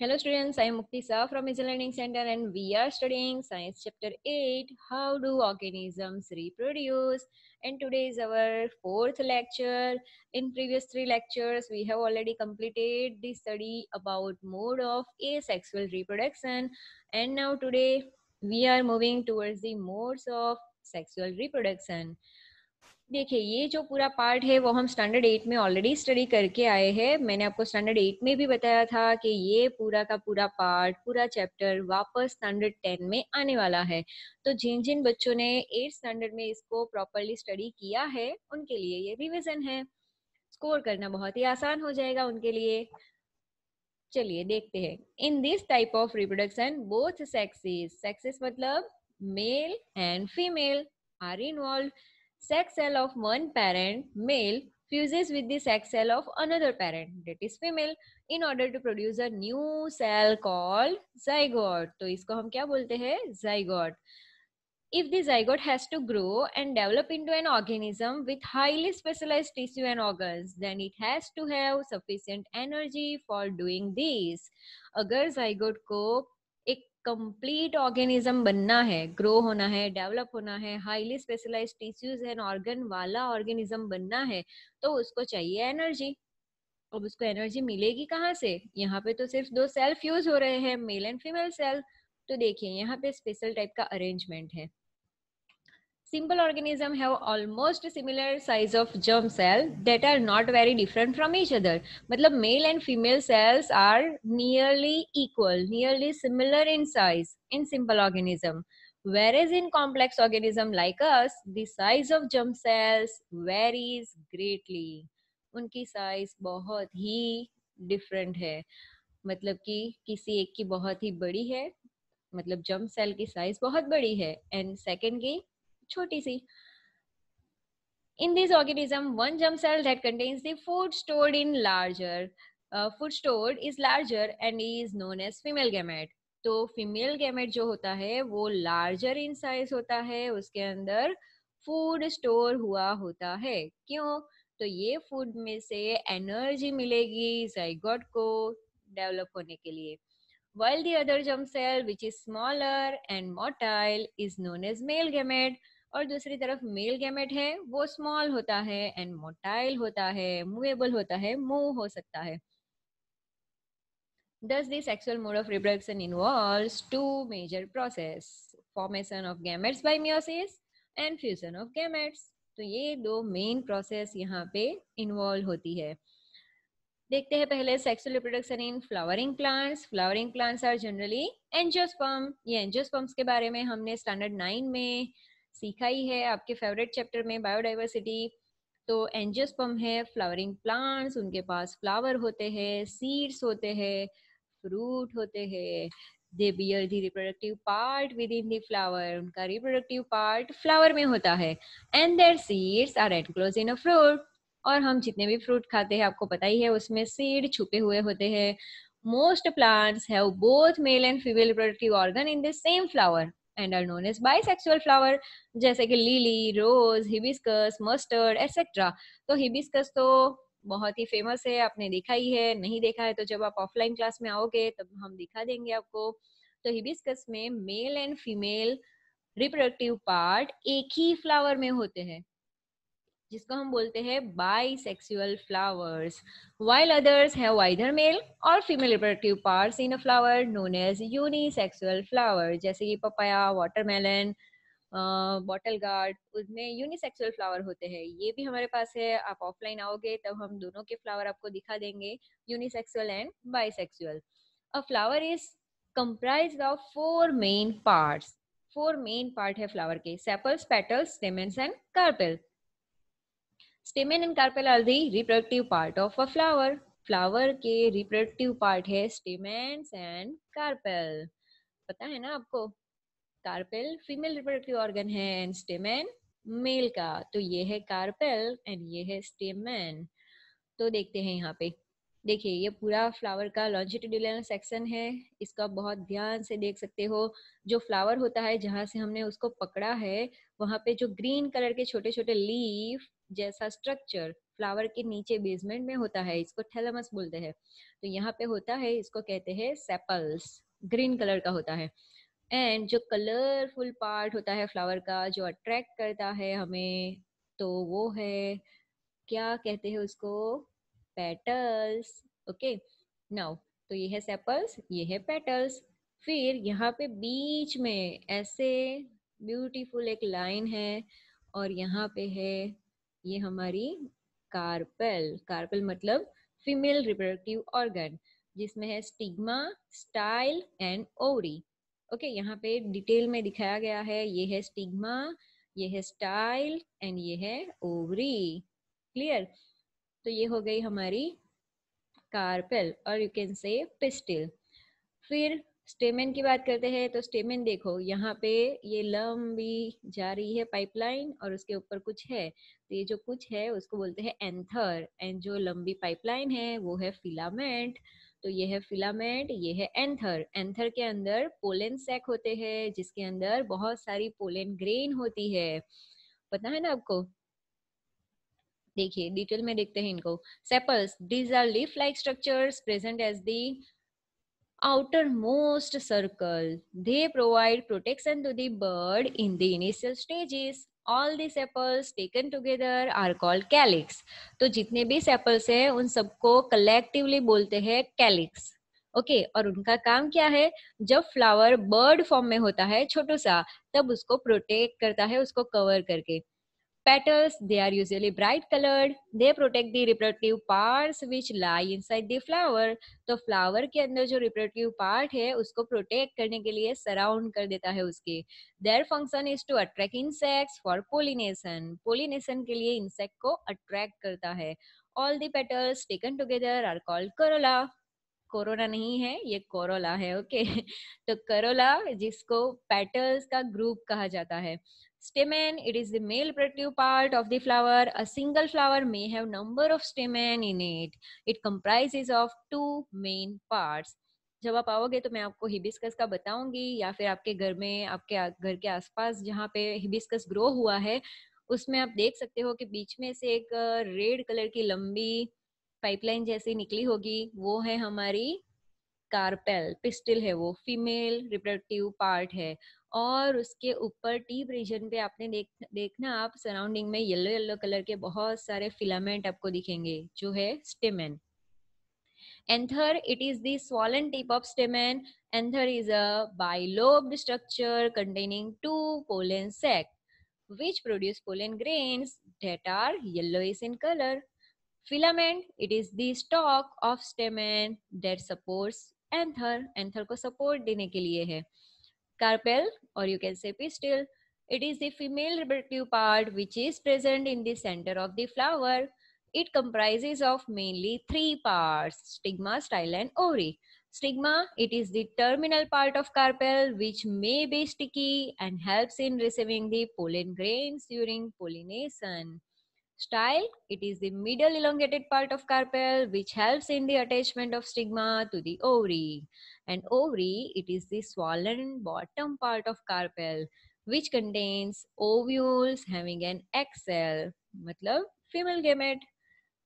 Hello students, I am Mukti Sa from Easy Learning Center and we are studying Science Chapter 8, How do organisms reproduce? And today is our fourth lecture. In previous three lectures, we have already completed the study about mode of asexual reproduction. And now today, we are moving towards the modes of sexual reproduction. देखिए ये जो पूरा part है वो हम standard eight में already study करके आए हैं मैंने आपको स्टैंडर्ड एट में भी बताया था कि ये पूरा का पूरा पार्ट पूरा चैप्टर वापस स्टैंडर्ड टेन में आने वाला है तो जिन जिन बच्चों ने एट स्टैंडर्ड में इसको प्रॉपरली स्टडी किया है उनके लिए ये रिविजन है स्कोर करना बहुत ही आसान हो जाएगा उनके लिए चलिए देखते हैं in this type of reproduction both sexes sexes मतलब male and female are involve sex cell of one parent male fuses with the sex cell of another parent that is female in order to produce a new cell called zygote to isko hum kya bolte हैं zygote if the zygote has to grow and develop into an organism with highly specialized tissue and organs then it has to have sufficient energy for doing this agar zygote ko complete organism बनना है grow होना है develop होना है highly specialize tissues and organ वाला organism बनना है तो उसको चाहिए एनर्जी अब उसको एनर्जी मिलेगी कहाँ से यहाँ पे तो सिर्फ दो सेल्फ यूज हो रहे हैं मेल एंड फीमेल सेल तो देखिए यहाँ पे स्पेशल टाइप का अरेंजमेंट है simple organism have almost similar size of germ cell that are not very different from each other मतलब male and female cells are nearly equal nearly similar in size in simple organism whereas in complex organism like us the size of germ cells varies greatly उनकी size बहुत ही different है मतलब कि किसी एक की बहुत ही बड़ी है मतलब जम सेल की साइज बहुत बड़ी है एंड सेकेंड की छोटी सी in this organism one germ cell that contains the food stored in larger uh, food stored is larger and is known as female तो फीमेल गैमेट जो होता है वो लार्जर इन साइज होता है उसके अंदर फूड स्टोर हुआ होता है क्यों तो ये फूड में से एनर्जी मिलेगी जाइगोट को डेवलप होने के लिए while the other germ cell which is smaller and motile is known as male gamete और दूसरी तरफ मेल गैमेट है वो स्मॉल होता है एंड मोटाइल होता है मूवेबल होता है मूव हो सकता है thus the sexual mode of reproduction involves two major process formation of gametes by meiosis and fusion of gametes तो ये दो मेन प्रोसेस यहाँ पे इन्वॉल्व होती है देखते हैं पहले sexual reproduction in flowering plants flowering plants are generally angiosperm ये एंजियोस्पर्म्स के बारे में हमने स्टैंडर्ड नाइन में सीखा ही है आपके फेवरेट चैप्टर में बायोडाइवर्सिटी तो एंजियोस्पर्म है फ्लावरिंग प्लांट्स उनके पास फ्लावर होते हैं सीड्स होते हैं फ्रूट होते हैं they bear the reproductive part within the flower उनका रिप्रोडक्टिव पार्ट फ्लावर में होता है and their seeds are enclose in a fruit और हम जितने भी फ्रूट खाते हैं आपको पता ही है उसमें सीड छुपे हुए होते हैं most plants have both male and female reproductive organ in the same flower and are known bisexual flower जैसे कि lily rose hibiscus mustard etcetera तो हिबिस्कस तो बहुत ही फेमस है आपने देखा ही है नहीं देखा है तो जब आप ऑफलाइन क्लास में आओगे तब हम दिखा देंगे आपको तो हिबिस्कस में male and female reproductive part एक ही फ्लावर में होते हैं जिसको हम बोलते हैं bisexual flowers while others have either male और female reproductive parts in a flower known as unisexual flower जैसे कि पपाया वाटरमेलन बॉटल गार्ड उसमें यूनिसेक्सुअल फ्लावर होते हैं ये भी हमारे पास है आप ऑफलाइन आओगे तब हम दोनों के फ्लावर आपको दिखा देंगे unisexual and bisexual a flower is comprise of four main parts four main part है फ्लावर के sepals petals stamens and carpels stamen and carpel are the reproductive part of a flower flower के reproductive part है stamen and carpel पता है ना आपको carpel female reproductive organ है and stamen male का तो ये है कार्पेल एंड ये है स्टेमेन तो देखते हैं यहाँ पे देखिए ये पूरा फ्लावर का लॉन्जिट्यूडनल सेक्शन है इसको आप बहुत ध्यान से देख सकते हो जो फ्लावर होता है जहां से हमने उसको पकड़ा है वहां पे जो ग्रीन कलर के छोटे छोटे लीफ जैसा स्ट्रक्चर फ्लावर के नीचे बेसमेंट में होता है इसको थैलेमस बोलते हैं तो यहाँ पे होता है इसको कहते हैं सेपल्स ग्रीन कलर का होता है एंड जो कलरफुल पार्ट होता है फ्लावर का जो अट्रैक्ट करता है हमें तो वो है क्या कहते हैं उसको पेटल्स ओके नाउ तो ये है सेपल्स ये है पेटल्स फिर यहाँ पे बीच में ऐसे ब्यूटीफुल एक लाइन है और यहाँ पे है ये हमारी कार्पेल कार्पेल मतलब फीमेल रिप्रोडक्टिव ऑर्गन जिसमें है stigma style and ovary okay यहाँ पे डिटेल में दिखाया गया है ये है स्टिग्मा ये है स्टाइल एंड ये है ओवरी क्लियर तो ये हो गई हमारी कार्पेल और यू कैन से पिस्टिल फिर स्टेमेन की बात करते हैं तो स्टेमेन देखो यहाँ पे ये लंबी जा रही है पाइपलाइन और उसके ऊपर कुछ है तो ये जो कुछ है उसको बोलते हैं एंथर एंड जो लंबी पाइपलाइन है वो है फिलामेंट तो ये है फिलामेंट ये है एंथर एंथर के अंदर पोलन सेक होते हैं जिसके अंदर बहुत सारी पोलन ग्रेन होती है पता है ना आपको देखिए डिटेल में देखते हैं इनको sepals these are leaf like structures present as the outer most circle. They provide protection to the bird in the initial stages. All this sepals taken together are called calyx तो जितने भी sepals हैं उन सबको collectively bolte hai calyx okay okay, और उनका काम क्या है जब फ्लावर बर्ड फॉर्म में होता है छोटू सा तब उसको प्रोटेक्ट करता है उसको कवर करके Petals, they are usually bright colored. They protect the reproductive parts which lie inside the flower. तो flower ke andar jo reproductive part hai usko protect karne ke liye surround kar deta hai uske Their function is to attract insects for pollination. Pollination ke liye insect ko attract karta hai All the petals taken together are called corolla. Corona नहीं है ये corolla है okay okay? तो corolla जिसको petals का group कहा जाता है Stamen, it is the male productive part of the flower. A single flower may have number of stamen in it. It comprises of two main parts. जब आप आओगे तो मैं आपको हिबिस्कस का बताऊंगी या फिर आपके घर में आपके घर के आसपास जहाँ पे हिबिस्कस ग्रो हुआ है उसमें आप देख सकते हो कि बीच में से एक रेड कलर की लंबी पाइपलाइन जैसी निकली होगी वो है हमारी कार्पेल पिस्टिल है वो फीमेल रिप्रोडक्टिव पार्ट है और उसके ऊपर टीप रीजन पे आपने देख देखना आप सराउंडिंग में येलो येलो कलर के बहुत सारे फिलामेंट आपको दिखेंगे जो है stamen anther it is the swollen tip of stamen anther is a bilobe structure containing two pollen sac which produce pollen grain that are yellow is in colour filament it is the stalk of stamen that support anther anther को support देने के लिए है carpel और you can say pistil it is the female reproductive part which is present in the centre of the flower it comprises of mainly three part stigma style and ovary stigma it is the terminal part of carpel which may be sticky and helps in receiving the pollen grains during pollination Style, it is the middle elongated part of carpel which helps in the attachment of stigma to the ovary. And ovary, it is the swollen bottom part of carpel which contains ovules having an egg cell, matlab female gamete.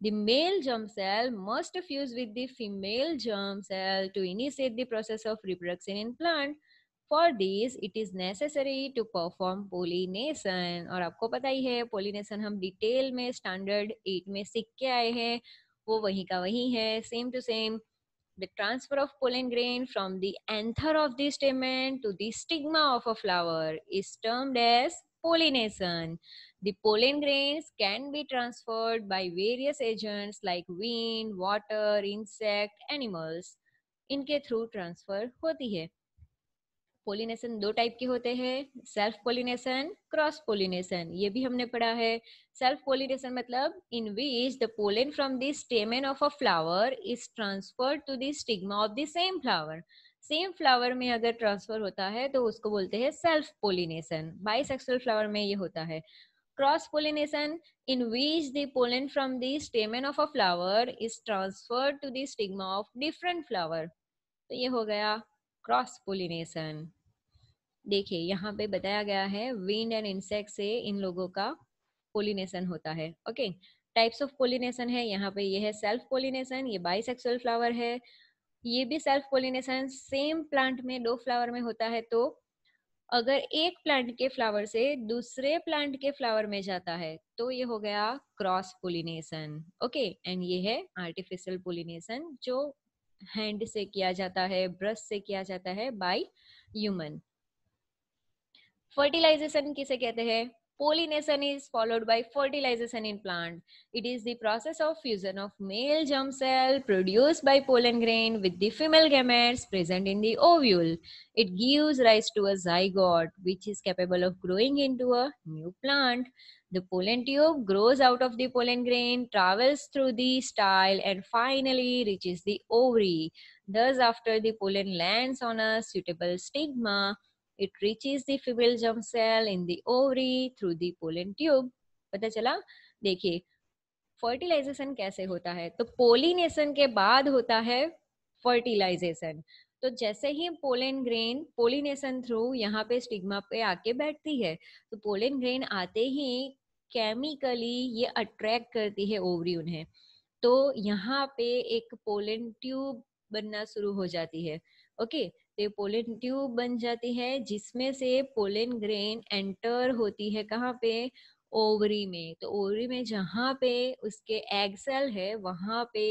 The male germ cell must fuse with the female germ cell to initiate the process of reproduction in plant. For this it is necessary to perform pollination और आपको पता ही है pollination हम detail में standard eight में सीख के आए हैं वो वही का वही है same to same the transfer of pollen grain from the anther of the stamen to the stigma of a flower is termed as pollination the pollen grains can be transferred by various agents like wind water insect animals inke through transfer hoti hai pollination दो type के होते हैं self pollination cross pollination ये भी हमने पढ़ा है self pollination मतलब in which the pollen from the stamen of a flower is transfer to the stigma of the same flower same flower में अगर ट्रांसफर होता है तो उसको बोलते हैं सेल्फ पोलिनेशन बाइसेक्सुअल फ्लावर में ये होता है cross pollination in which the pollen from the stamen of a flower is transfer to the stigma of different flower तो ये हो गया क्रॉस पोलिनेशन देखिए यहाँ पे बताया गया है विंड एंड इंसेक्ट से इन लोगों का पोलिनेशन होता है ओके टाइप्स ऑफ पोलिनेशन है यहाँ पे ये है सेल्फ पोलिनेशन ये बाइसेक्सुअल फ्लावर है ये भी सेल्फ पोलिनेशन सेम प्लांट में दो फ्लावर में होता है तो अगर एक प्लांट के फ्लावर से दूसरे प्लांट के फ्लावर में जाता है तो ये हो गया क्रॉस पोलिनेशन ओके एंड ये है आर्टिफिशियल पोलिनेशन जो हैंड से किया जाता है ब्रश से किया जाता है बाय ह्यूमन fertilization किसे कहते हैं pollination is followed by fertilization in plant it is the process of fusion of male germ cell produced by pollen grain with the female gametes present in the ovule it gives rise to a zygote which is capable of growing into a new plant the pollen tube grows out of the pollen grain travels through the style and finally reaches the ovary thus after the pollen lands on a suitable stigma It reaches the febrile germ cell in the ovary through the pollen tube. पता चला देखिए fertilisation कैसे होता है तो pollination के बाद होता है फर्टिलाइजेशन तो जैसे ही पोलन ग्रेन पोलिनेशन थ्रू यहाँ पे स्टिग्मा पे आके बैठती है तो पोलन ग्रेन आते ही केमिकली ये अट्रैक्ट करती है ओवरी उन्हें तो यहाँ पे एक पोलन ट्यूब बनना शुरू हो जाती है ओके तो पोलन ट्यूब बन जाती है जिसमें से पोलन ग्रेन एंटर होती है कहाँ पे ओवरी में तो ओवरी में जहाँ पे उसके एग सेल है वहाँ पे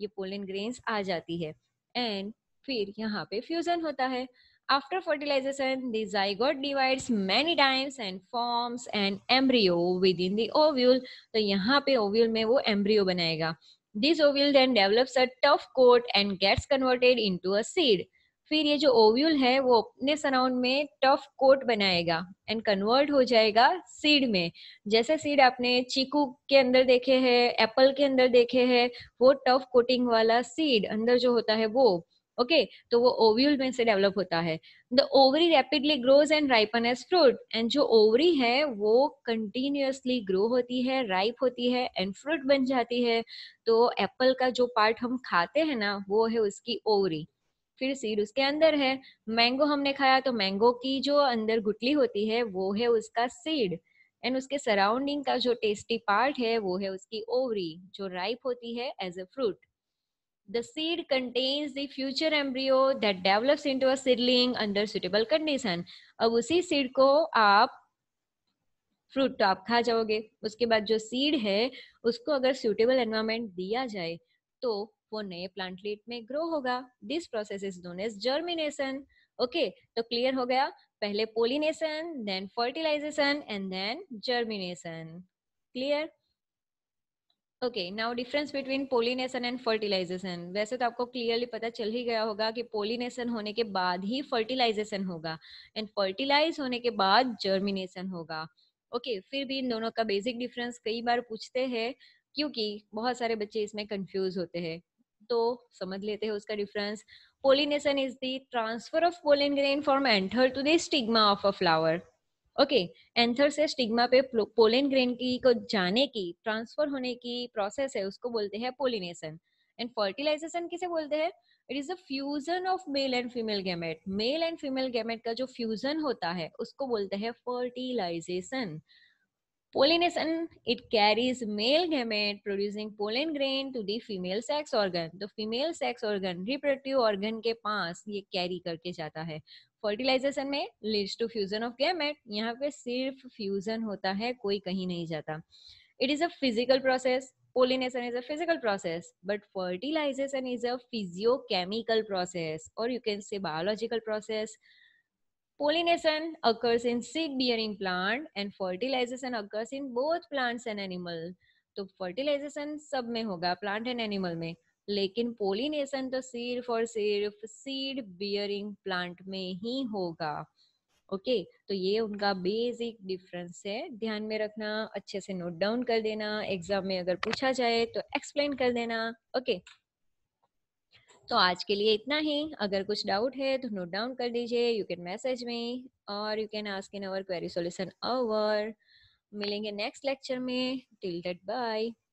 ये पोलन ग्रेन्स आ जाती है एंड फिर यहाँ पे फ्यूजन होता है After fertilization, the zygote divides many times and forms an embryo within the ovule. तो यहाँ पे ओव्यूल में वो एम्ब्रियो बनाएगा This ovule then develops a tough coat and gets converted into a seed. फिर ये जो ओव्यूल है वो अपने सराउंड में टफ कोट बनाएगा एंड कन्वर्ट हो जाएगा सीड में जैसे सीड आपने चीकू के अंदर देखे हैं एप्पल के अंदर देखे हैं वो टफ कोटिंग वाला सीड अंदर जो होता है वो ओके okay, तो वो ओव्यूल में से डेवलप होता है the ovary rapidly grows and ripen as fruit and जो ओवरी है वो कंटिन्यूसली ग्रो होती है राइप होती है एंड फ्रूट बन जाती है तो एप्पल का जो पार्ट हम खाते हैं ना वो है उसकी ओवरी फिर सीड उसके अंदर है मैंगो हमने खाया तो मैंगो की जो अंदर गुटली होती है वो है उसका सीड एंड उसके सराउंडिंग का जो टेस्टी पार्ट है वो है उसकी ओवरी जो राइप होती है as a fruit The seed contains the future embryo that develops into a seedling under suitable condition. अब उसी सीड को आप फ्रूट तो आप खा जाओगे उसके बाद जो सीड है उसको अगर सुटेबल एनवायरमेंट दिया जाए तो वो नए प्लांटलेट में ग्रो होगा this process is known as germination okay तो क्लियर हो गया पहले pollination then fertilization and then germination clear okay now difference between pollination and fertilization वैसे तो आपको क्लियरली पता चल ही गया होगा कि पोलिनेशन होने के बाद ही फर्टिलाइजेशन होगा एंड फर्टिलाइज होने के बाद जर्मिनेशन होगा ओके okay, फिर भी इन दोनों का बेसिक डिफरेंस कई बार पूछते हैं क्योंकि बहुत सारे बच्चे इसमें कंफ्यूज होते हैं तो समझ लेते हैं उसका difference pollination is the transfer of pollen grain from anther to the stigma of a flower okay okay, anther से स्टिग्मा पे पोलिन ग्रेन की को जाने की ट्रांसफर होने की प्रोसेस है उसको बोलते हैं पोलिनेशन एंड फर्टिलाइजेशन किसे बोलते हैं it is a fusion of male and female gamete male and female gamete का जो फ्यूजन होता है उसको बोलते हैं fertilization Pollination, it carries male gamete producing pollen grain to the female sex organ. the female sex organ, reproductive organ ke paas ye carry karke jata hai fertilization mein leads to fusion of gamete yahan pe sirf fusion hota hai koi kahin nahi jata it is a physical process pollination is a physical process but fertilization is a physiochemical process or you can say biological process pollination occurs in seed bearing plant and fertilization occurs in both plants and animal तो fertilization सब में होगा plant and animal में लेकिन pollination तो सिर्फ और सिर्फ seed bearing plant में ही होगा ओके okay, तो ये उनका बेसिक डिफरेंस है ध्यान में रखना अच्छे से नोट डाउन कर देना एग्जाम में अगर पूछा जाए तो एक्सप्लेन कर देना ओके okay. तो आज के लिए इतना ही अगर कुछ डाउट है तो नोट डाउन कर दीजिए यू कैन मैसेज में और you can ask in our query solution अवर मिलेंगे नेक्स्ट लेक्चर में टिल डेट बाय